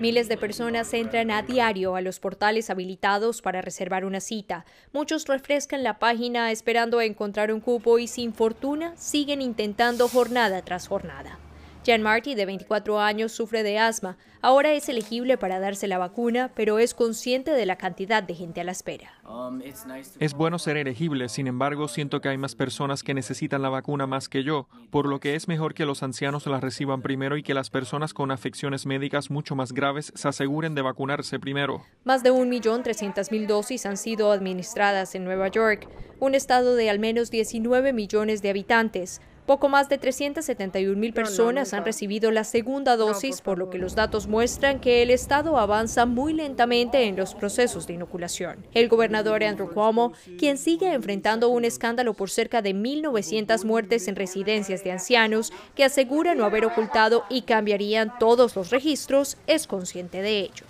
Miles de personas entran a diario a los portales habilitados para reservar una cita. Muchos refrescan la página esperando encontrar un cupo y sin fortuna siguen intentando jornada tras jornada. Jan Marty, de 24 años, sufre de asma. Ahora es elegible para darse la vacuna, pero es consciente de la cantidad de gente a la espera. Um, es bueno ser elegible, sin embargo, siento que hay más personas que necesitan la vacuna más que yo, por lo que es mejor que los ancianos la reciban primero y que las personas con afecciones médicas mucho más graves se aseguren de vacunarse primero. Más de 1.300.000 dosis han sido administradas en Nueva York, un estado de al menos 19 millones de habitantes. Poco más de 371 mil personas han recibido la segunda dosis, por lo que los datos muestran que el Estado avanza muy lentamente en los procesos de inoculación. El gobernador Andrew Cuomo, quien sigue enfrentando un escándalo por cerca de 1.900 muertes en residencias de ancianos, que asegura no haber ocultado y cambiarían todos los registros, es consciente de ello.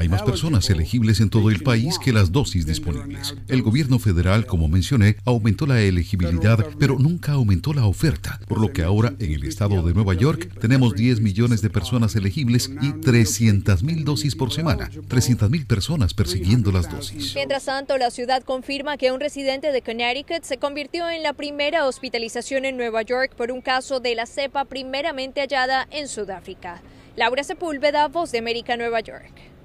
Hay más personas elegibles en todo el país que las dosis disponibles. El gobierno federal, como mencioné, aumentó la elegibilidad, pero nunca aumentó la oferta, por lo que ahora en el estado de Nueva York tenemos 10 millones de personas elegibles y 300 mil dosis por semana, 300 mil personas persiguiendo las dosis. Mientras tanto, la ciudad confirma que un residente de Connecticut se convirtió en la primera hospitalización en Nueva York por un caso de la cepa primeramente hallada en Sudáfrica. Laura Sepúlveda, Voz de América, Nueva York.